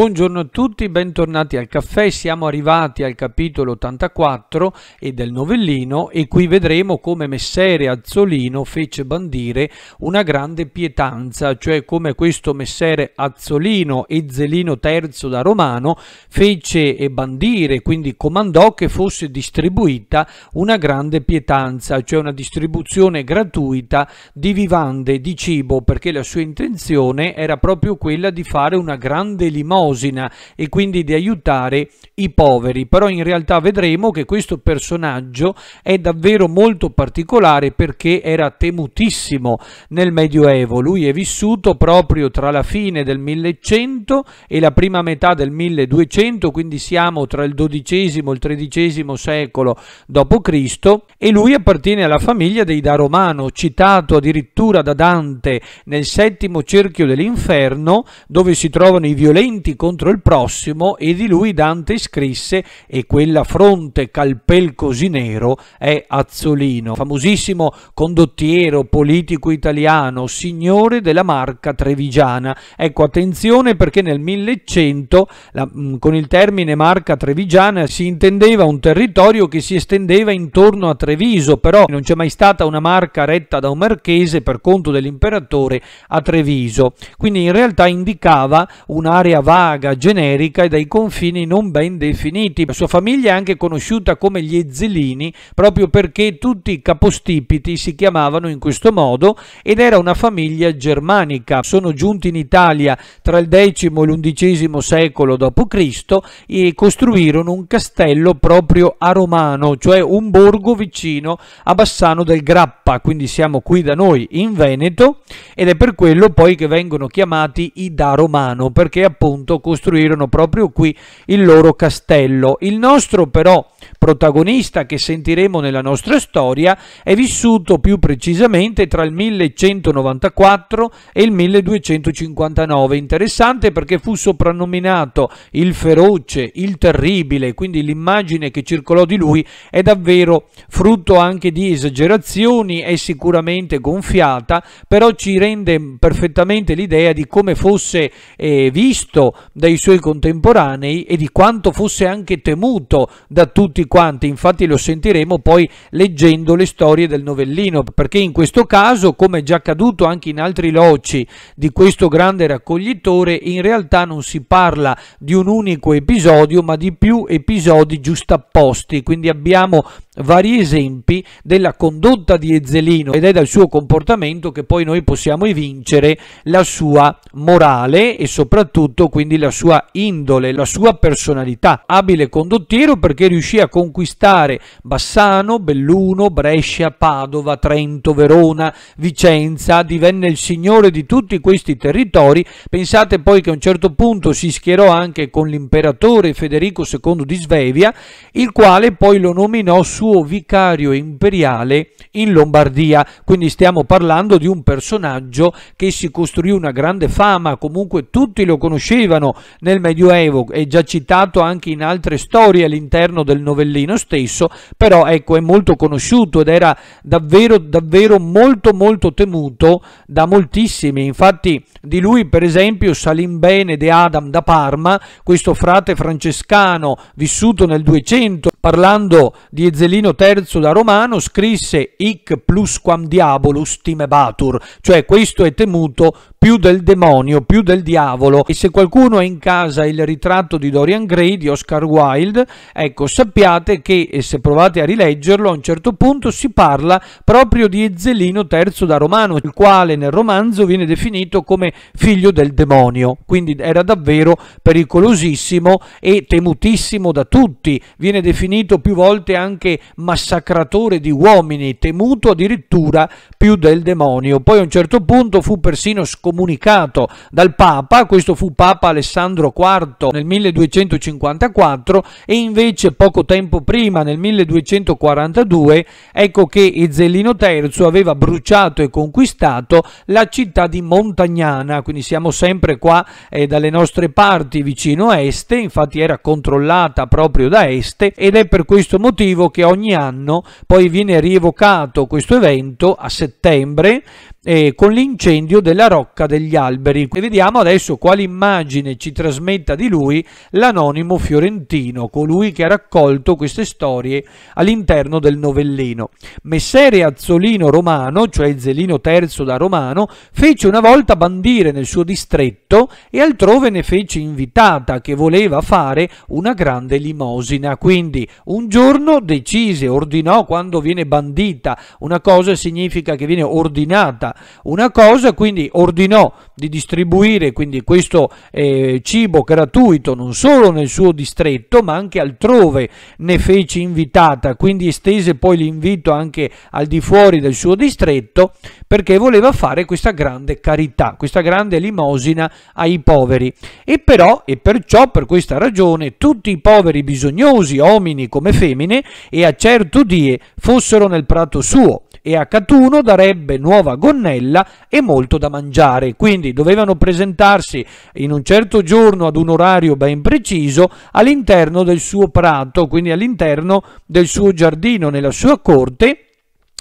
Buongiorno a tutti, bentornati al caffè, siamo arrivati al capitolo 84 e del novellino e qui vedremo come Messere Azzolino fece bandire una grande pietanza, cioè come questo Messere Azzolino e Zelino III da Romano fece bandire, quindi comandò che fosse distribuita una grande pietanza, cioè una distribuzione gratuita di vivande, di cibo, perché la sua intenzione era proprio quella di fare una grande limosina l'elemosina e quindi di aiutare i poveri, però in realtà vedremo che questo personaggio è davvero molto particolare perché era temutissimo nel Medioevo, lui è vissuto proprio tra la fine del 1100 e la prima metà del 1200, quindi siamo tra il XII e il XIII secolo d.C. e lui appartiene alla famiglia dei Da Romano, citato addirittura da Dante nel settimo cerchio dell'inferno dove si trovano i violenti contro il prossimo e di lui Dante scrisse e quella fronte calpel così nero è Azzolino, famosissimo condottiero, politico italiano, signore della marca trevigiana. Ecco, attenzione perché nel 1100 la, mm, con il termine marca trevigiana si intendeva un territorio che si estendeva intorno a Treviso, però non c'è mai stata una marca retta da un marchese per conto dell'imperatore a Treviso. Quindi in realtà indicava un'area vasta vaga, generica e dai confini non ben definiti. La sua famiglia è anche conosciuta come gli Ezzelini proprio perché tutti i capostipiti si chiamavano in questo modo ed era una famiglia germanica. Sono giunti in Italia tra il X e l'undicesimo secolo d.C. e costruirono un castello proprio a Romano, cioè un borgo vicino a Bassano del Grappa, quindi siamo qui da noi in Veneto ed è per quello poi che vengono chiamati i da Romano perché appunto costruirono proprio qui il loro castello. Il nostro però protagonista che sentiremo nella nostra storia è vissuto più precisamente tra il 1194 e il 1259. Interessante perché fu soprannominato il feroce, il terribile, quindi l'immagine che circolò di lui è davvero frutto anche di esagerazioni, è sicuramente gonfiata, però ci rende perfettamente l'idea di come fosse eh, visto dai suoi contemporanei e di quanto fosse anche temuto da tutti quanti quanti, infatti lo sentiremo poi leggendo le storie del novellino, perché in questo caso, come già accaduto anche in altri loci di questo grande raccoglitore, in realtà non si parla di un unico episodio, ma di più episodi giustapposti, quindi abbiamo vari esempi della condotta di Ezzelino ed è dal suo comportamento che poi noi possiamo evincere la sua morale e soprattutto quindi la sua indole, la sua personalità. Abile condottiero perché riuscì a conquistare Bassano, Belluno, Brescia, Padova, Trento, Verona, Vicenza, divenne il signore di tutti questi territori. Pensate poi che a un certo punto si schierò anche con l'imperatore Federico II di Svevia, il quale poi lo nominò suo vicario imperiale in Lombardia, quindi stiamo parlando di un personaggio che si costruì una grande fama, comunque tutti lo conoscevano nel Medioevo, è già citato anche in altre storie all'interno del novellino stesso, però ecco è molto conosciuto ed era davvero davvero molto molto temuto da moltissimi, infatti di lui per esempio Salimbene de Adam da Parma, questo frate francescano vissuto nel 200 parlando di Ezzelino III da Romano, scrisse Hic plus quam diabolus timebatur, cioè questo è temuto più del demonio, più del diavolo. E se qualcuno ha in casa il ritratto di Dorian Gray di Oscar Wilde, ecco, sappiate che se provate a rileggerlo, a un certo punto si parla proprio di Ezzelino III da Romano, il quale nel romanzo viene definito come figlio del demonio. Quindi era davvero pericolosissimo e temutissimo da tutti. Viene definito più volte anche massacratore di uomini, temuto addirittura più del demonio. Poi a un certo punto fu persino scoperto scomunicato dal Papa, questo fu Papa Alessandro IV nel 1254 e invece poco tempo prima, nel 1242, ecco che Ezzelino III aveva bruciato e conquistato la città di Montagnana, quindi siamo sempre qua eh, dalle nostre parti vicino a est, infatti era controllata proprio da est ed è per questo motivo che ogni anno poi viene rievocato questo evento a settembre eh, con l'incendio della Rocca degli Alberi. E vediamo adesso quale immagine ci trasmetta di lui l'anonimo fiorentino, colui che ha raccolto queste storie all'interno del novellino. Messere Azzolino Romano, cioè Zelino III da Romano, fece una volta bandire nel suo distretto e altrove ne fece invitata che voleva fare una grande limosina. Quindi un giorno decise, ordinò quando viene bandita una cosa significa che viene ordinata una cosa, quindi ordinò di distribuire quindi questo eh, cibo gratuito non solo nel suo distretto ma anche altrove ne fece invitata, quindi estese poi l'invito anche al di fuori del suo distretto perché voleva fare questa grande carità, questa grande limosina ai poveri. E però, e perciò per questa ragione, tutti i poveri bisognosi, uomini come femmine, e a certo die fossero nel prato suo e a Catuno darebbe nuova gonnella e molto da mangiare, quindi dovevano presentarsi in un certo giorno ad un orario ben preciso all'interno del suo prato, quindi all'interno del suo giardino, nella sua corte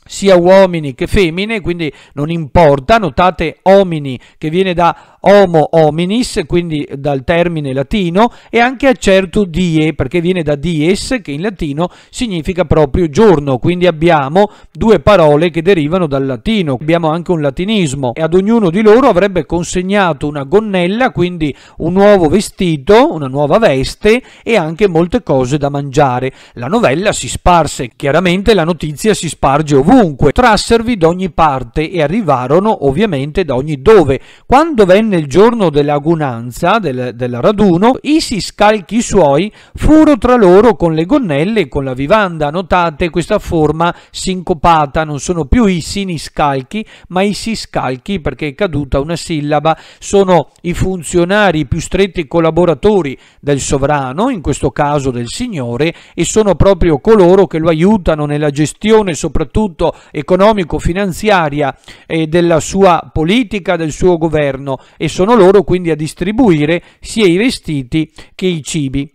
sia uomini che femmine, quindi non importa, notate omini che viene da homo hominis, quindi dal termine latino, e anche a certo die, perché viene da dies, che in latino significa proprio giorno, quindi abbiamo due parole che derivano dal latino, abbiamo anche un latinismo, e ad ognuno di loro avrebbe consegnato una gonnella, quindi un nuovo vestito, una nuova veste e anche molte cose da mangiare. La novella si sparse, chiaramente la notizia si sparge ovunque, trasservi ogni parte e arrivarono ovviamente da ogni dove. Quando venne avvenne il giorno dell'agunanza, del, del raduno, Isis scalchi suoi furono tra loro con le gonnelle e con la vivanda. Notate questa forma sincopata, non sono più i siniscalchi, ma i siscalchi perché è caduta una sillaba. Sono i funzionari, più stretti collaboratori del sovrano, in questo caso del Signore, e sono proprio coloro che lo aiutano nella gestione soprattutto economico-finanziaria eh, della sua politica, del suo governo e sono loro quindi a distribuire sia i vestiti che i cibi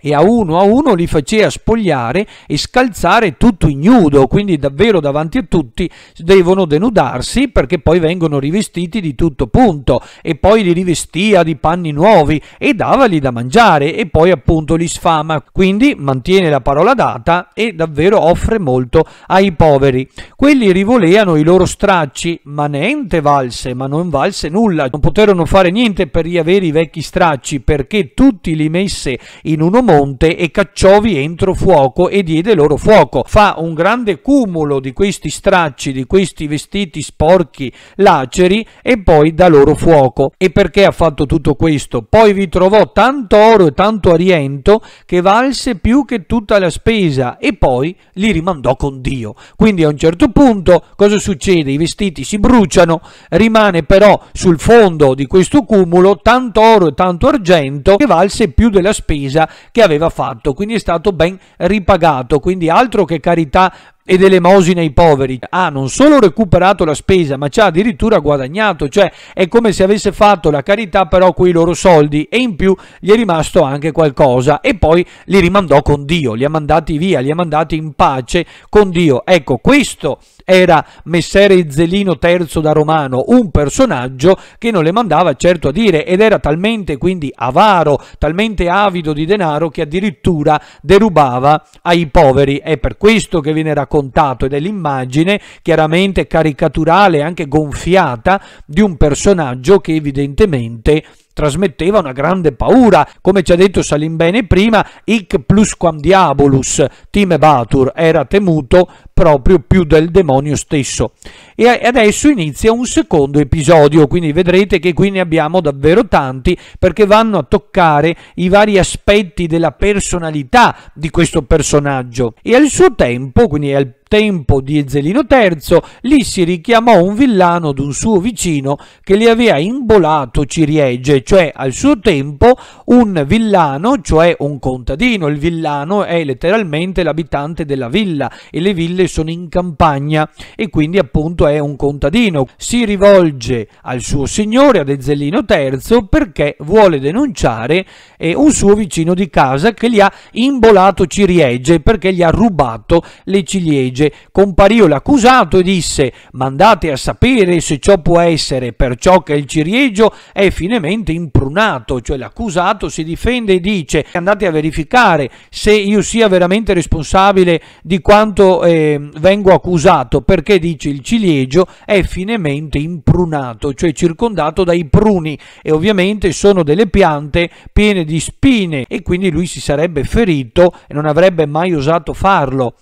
e a uno a uno li faceva spogliare e scalzare tutto ignudo, quindi davvero davanti a tutti devono denudarsi perché poi vengono rivestiti di tutto punto e poi li rivestia di panni nuovi e davali da mangiare e poi appunto li sfama, quindi mantiene la parola data e davvero offre molto ai poveri. Quelli rivoleano i loro stracci, ma niente valse, ma non valse nulla, non poterono fare niente per riavere i vecchi stracci perché tutti li messe in un omone monte e cacciovi entro fuoco e diede loro fuoco. Fa un grande cumulo di questi stracci, di questi vestiti sporchi, laceri e poi dà loro fuoco. E perché ha fatto tutto questo? Poi vi trovò tanto oro e tanto ariento che valse più che tutta la spesa e poi li rimandò con Dio. Quindi a un certo punto cosa succede? I vestiti si bruciano, rimane però sul fondo di questo cumulo tanto oro e tanto argento che valse più della spesa che che aveva fatto, quindi è stato ben ripagato, quindi altro che carità ed elemosina ai poveri. Ha non solo recuperato la spesa, ma ci ha addirittura guadagnato, cioè è come se avesse fatto la carità però con i loro soldi e in più gli è rimasto anche qualcosa e poi li rimandò con Dio, li ha mandati via, li ha mandati in pace con Dio. Ecco, questo era Messere Zelino III da Romano, un personaggio che non le mandava certo a dire ed era talmente quindi avaro, talmente avido di denaro che addirittura derubava ai poveri. È per questo che viene raccontato raccontato ed è l'immagine chiaramente caricaturale, e anche gonfiata, di un personaggio che evidentemente trasmetteva una grande paura. Come ci ha detto Salimbene bene prima, hic plusquam diabolus, time batur, era temuto proprio più del demonio stesso. E adesso inizia un secondo episodio, quindi vedrete che qui ne abbiamo davvero tanti perché vanno a toccare i vari aspetti della personalità di questo personaggio. E al suo tempo, quindi al tempo di Ezzelino III, lì si richiamò un villano d'un suo vicino che gli aveva imbolato Ciriege, cioè al suo tempo un villano, cioè un contadino. Il villano è letteralmente l'abitante della villa e le ville sono in campagna e quindi appunto è un contadino. Si rivolge al suo signore, ad Ezzellino III, perché vuole denunciare eh, un suo vicino di casa che gli ha imbolato ciriegie perché gli ha rubato le ciliegie. Comparì l'accusato e disse mandate a sapere se ciò può essere, perciò che il ciriegio è finemente imprunato, cioè l'accusato si difende e dice andate a verificare se io sia veramente responsabile di quanto... Eh, Ehm, vengo accusato perché dice il ciliegio è finemente imprunato, cioè circondato dai pruni e ovviamente sono delle piante piene di spine e quindi lui si sarebbe ferito e non avrebbe mai osato farlo.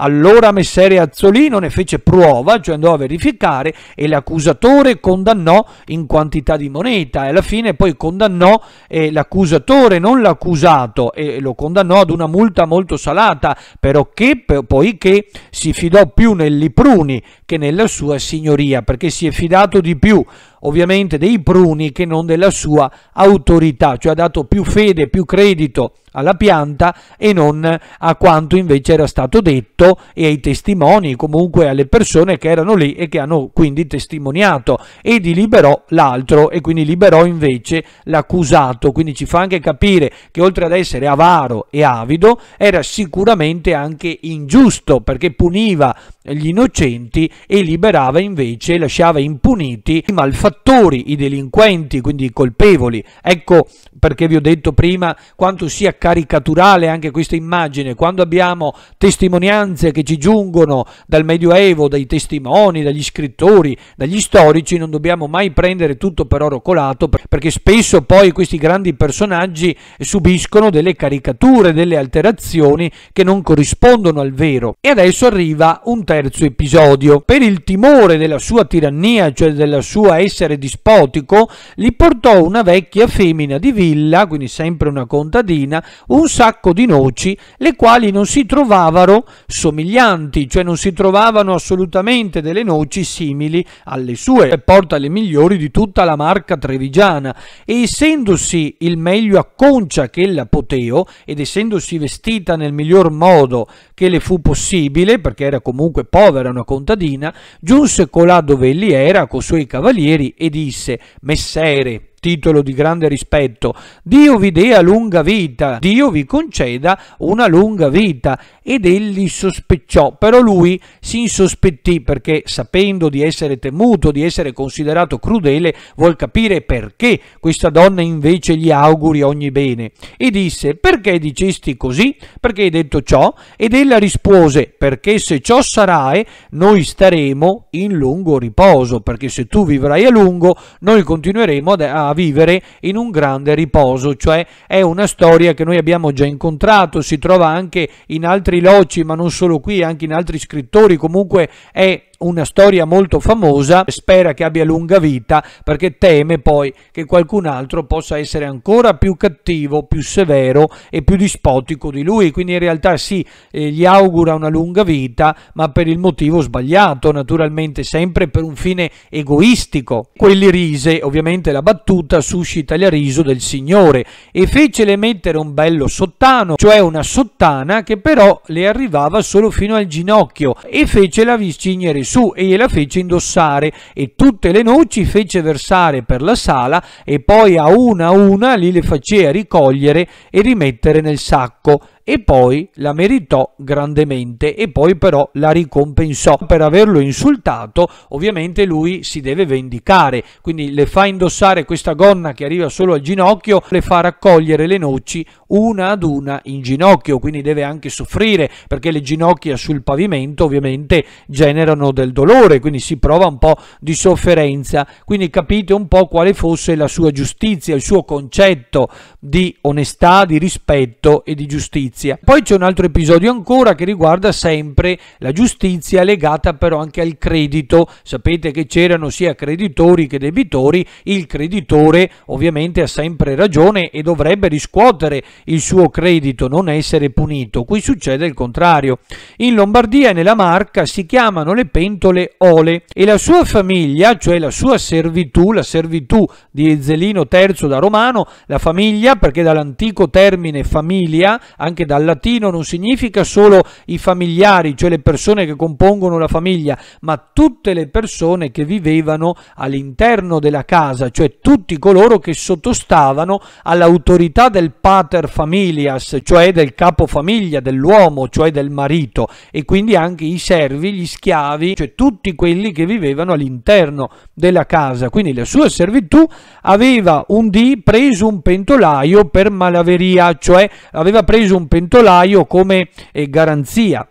Allora Messere Azzolino ne fece prova, cioè andò a verificare e l'accusatore condannò in quantità di moneta e alla fine poi condannò eh, l'accusatore, non l'accusato, e lo condannò ad una multa molto salata, però che poiché si fidò più nell'Ipruni che nella sua signoria, perché si è fidato di più ovviamente dei pruni che non della sua autorità, cioè ha dato più fede, più credito alla pianta e non a quanto invece era stato detto e ai testimoni, comunque alle persone che erano lì e che hanno quindi testimoniato ed liberò l'altro e quindi liberò invece l'accusato, quindi ci fa anche capire che oltre ad essere avaro e avido era sicuramente anche ingiusto perché puniva gli innocenti e liberava invece, lasciava impuniti i malfattori benefattori, i delinquenti, quindi i colpevoli. Ecco perché vi ho detto prima quanto sia caricaturale anche questa immagine, quando abbiamo testimonianze che ci giungono dal Medioevo, dai testimoni, dagli scrittori, dagli storici, non dobbiamo mai prendere tutto per oro colato, perché spesso poi questi grandi personaggi subiscono delle caricature, delle alterazioni che non corrispondono al vero. E adesso arriva un terzo episodio. Per il timore della sua tirannia, cioè della sua essere essere dispotico, gli portò una vecchia femmina di villa, quindi sempre una contadina, un sacco di noci, le quali non si trovavano somiglianti, cioè non si trovavano assolutamente delle noci simili alle sue, e porta le migliori di tutta la marca trevigiana, e essendosi il meglio a concia che la poteo, ed essendosi vestita nel miglior modo che le fu possibile, perché era comunque povera una contadina, giunse colà dove egli era, coi suoi cavalieri, e disse Messere titolo di grande rispetto. Dio vi dia lunga vita, Dio vi conceda una lunga vita. Ed egli sospettò, però lui si insospettì perché sapendo di essere temuto, di essere considerato crudele, vuol capire perché questa donna invece gli auguri ogni bene. E disse, perché dicesti così? Perché hai detto ciò? Ed ella rispose, perché se ciò sarai, noi staremo in lungo riposo, perché se tu vivrai a lungo, noi continueremo a vivere in un grande riposo, cioè è una storia che noi abbiamo già incontrato, si trova anche in altri loci, ma non solo qui, anche in altri scrittori, comunque è una storia molto famosa, spera che abbia lunga vita perché teme poi che qualcun altro possa essere ancora più cattivo, più severo e più dispotico di lui, quindi in realtà sì, eh, gli augura una lunga vita, ma per il motivo sbagliato, naturalmente sempre per un fine egoistico. Quelli rise, ovviamente la battuta suscita il riso del Signore e fece le mettere un bello sottano, cioè una sottana che però le arrivava solo fino al ginocchio e fece la avvicinare Gesù e gliela fece indossare e tutte le noci fece versare per la sala e poi a una a una li le faceva ricogliere e rimettere nel sacco e poi la meritò grandemente e poi però la ricompensò per averlo insultato ovviamente lui si deve vendicare quindi le fa indossare questa gonna che arriva solo al ginocchio le fa raccogliere le noci una ad una in ginocchio quindi deve anche soffrire perché le ginocchia sul pavimento ovviamente generano del dolore quindi si prova un po' di sofferenza quindi capite un po' quale fosse la sua giustizia il suo concetto di onestà di rispetto e di giustizia giustizia. Poi c'è un altro episodio ancora che riguarda sempre la giustizia legata però anche al credito. Sapete che c'erano sia creditori che debitori, il creditore ovviamente ha sempre ragione e dovrebbe riscuotere il suo credito, non essere punito. Qui succede il contrario. In Lombardia e nella Marca si chiamano le pentole Ole e la sua famiglia, cioè la sua servitù, la servitù di Ezzelino III da Romano, la famiglia perché dall'antico termine famiglia, anche dal latino non significa solo i familiari, cioè le persone che compongono la famiglia, ma tutte le persone che vivevano all'interno della casa, cioè tutti coloro che sottostavano all'autorità del pater familias, cioè del capo famiglia, dell'uomo, cioè del marito, e quindi anche i servi, gli schiavi, cioè tutti quelli che vivevano all'interno della casa. Quindi la sua servitù aveva un dì preso un pentolaio per malaveria, cioè aveva preso un pentolaio come eh, garanzia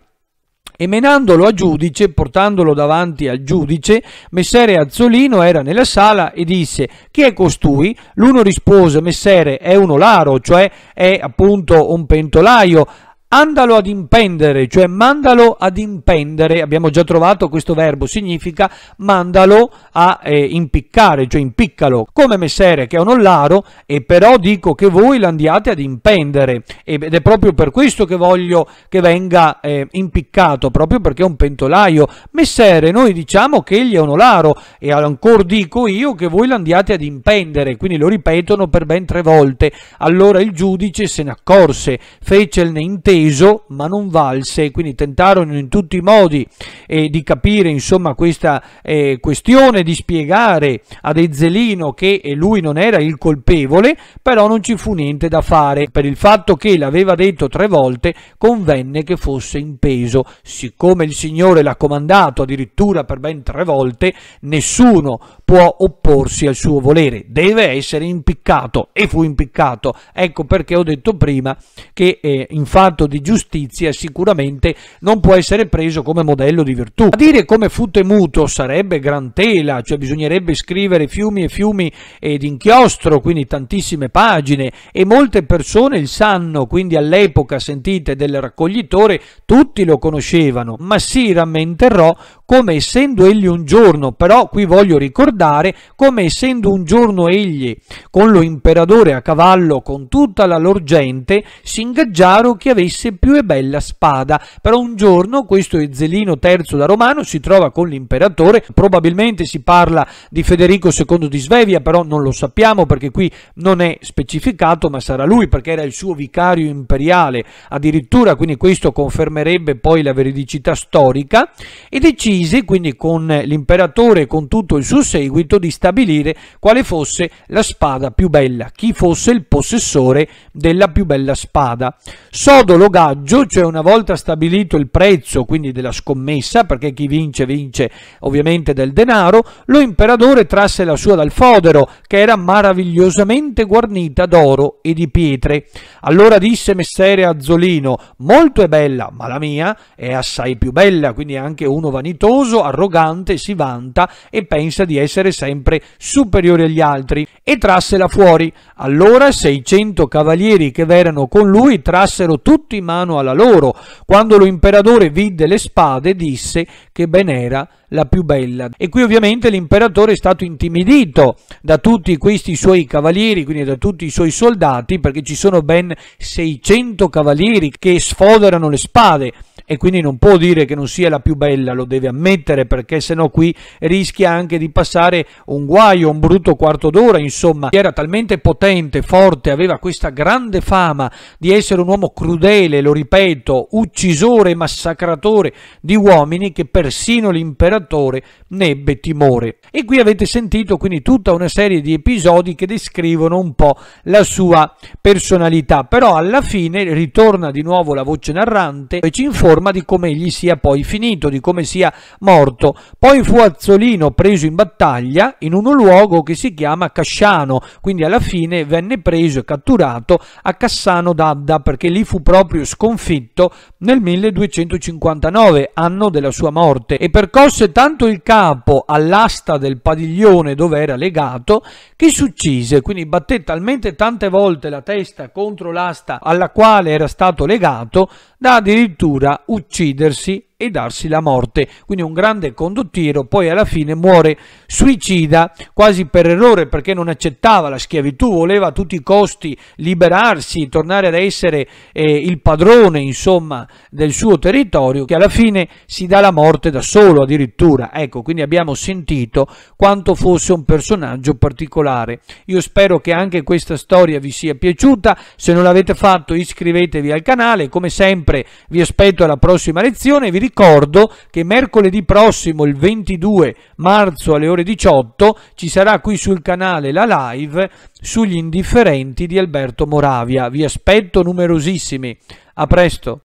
e menandolo a giudice, portandolo davanti al giudice, messere Azzolino era nella sala e disse chi è costui? L'uno rispose messere è un olaro, cioè è appunto un pentolaio, andalo ad impendere, cioè mandalo ad impendere, abbiamo già trovato questo verbo, significa mandalo a eh, impiccare, cioè impiccalo, come messere che è un ollaro e però dico che voi l'andiate ad impendere ed è proprio per questo che voglio che venga eh, impiccato, proprio perché è un pentolaio. Messere, noi diciamo che egli è un ollaro e ancora dico io che voi l'andiate ad impendere, quindi lo ripetono per ben tre volte. Allora il giudice se ne accorse, fece il ne intero atteso ma non valse, quindi tentarono in tutti i modi eh, di capire insomma questa eh, questione, di spiegare ad Ezzelino che eh, lui non era il colpevole, però non ci fu niente da fare. Per il fatto che l'aveva detto tre volte convenne che fosse in peso, siccome il Signore l'ha comandato addirittura per ben tre volte, nessuno può opporsi al suo volere, deve essere impiccato e fu impiccato. Ecco perché ho detto prima che eh, in fatto di giustizia sicuramente non può essere preso come modello di virtù. A dire come fu temuto sarebbe gran tela, cioè bisognerebbe scrivere fiumi e fiumi ed inchiostro, quindi tantissime pagine e molte persone il sanno, quindi all'epoca sentite del raccoglitore tutti lo conoscevano, ma si rammenterò come essendo egli un giorno, però qui voglio ricordare come essendo un giorno egli con lo imperatore a cavallo con tutta la lor gente, si ingaggiarono chi avesse più e bella spada. Però un giorno questo Ezzelino III da Romano si trova con l'imperatore, probabilmente si parla di Federico II di Svevia, però non lo sappiamo perché qui non è specificato, ma sarà lui perché era il suo vicario imperiale addirittura, quindi questo confermerebbe poi la veridicità storica, e decide decise quindi con l'imperatore e con tutto il suo seguito di stabilire quale fosse la spada più bella, chi fosse il possessore della più bella spada. Sodolo gaggio, cioè una volta stabilito il prezzo quindi della scommessa, perché chi vince vince ovviamente del denaro, lo imperatore trasse la sua dal fodero che era meravigliosamente guarnita d'oro e di pietre. Allora disse messere Azzolino, molto è bella, ma la mia è assai più bella, quindi anche uno vanitoso vantoso, arrogante, si vanta e pensa di essere sempre superiore agli altri e trassela fuori. Allora 600 cavalieri che v'erano con lui trassero tutti in mano alla loro. Quando lo imperatore vide le spade disse che ben era la più bella. E qui ovviamente l'imperatore è stato intimidito da tutti questi suoi cavalieri, quindi da tutti i suoi soldati, perché ci sono ben 600 cavalieri che sfoderano le spade e quindi non può dire che non sia la più bella, lo deve ammettere ammettere perché sennò qui rischia anche di passare un guaio, un brutto quarto d'ora, insomma, era talmente potente, forte, aveva questa grande fama di essere un uomo crudele, lo ripeto, uccisore e massacratore di uomini che persino l'imperatore ne ebbe timore. E qui avete sentito quindi tutta una serie di episodi che descrivono un po' la sua personalità, però alla fine ritorna di nuovo la voce narrante e ci informa di come egli sia poi finito, di come sia morto. Poi fu Azzolino preso in battaglia in un luogo che si chiama Casciano, quindi alla fine venne preso e catturato a Cassano d'Adda perché lì fu proprio sconfitto nel 1259, anno della sua morte, e percosse tanto il capo all'asta del padiglione dove era legato che si uccise, quindi batté talmente tante volte la testa contro l'asta alla quale era stato legato da addirittura uccidersi e darsi la morte. Quindi un grande condottiero poi alla fine muore suicida quasi per errore perché non accettava la schiavitù, voleva a tutti i costi liberarsi, tornare ad essere eh, il padrone insomma del suo territorio che alla fine si dà la morte da solo addirittura. Ecco, quindi abbiamo sentito quanto fosse un personaggio particolare. Io spero che anche questa storia vi sia piaciuta, se non l'avete fatto iscrivetevi al canale, come sempre vi aspetto alla prossima lezione vi ricordo che mercoledì prossimo, il 22 marzo alle ore 18, ci sarà qui sul canale la live sugli indifferenti di Alberto Moravia. Vi aspetto numerosissimi. A presto!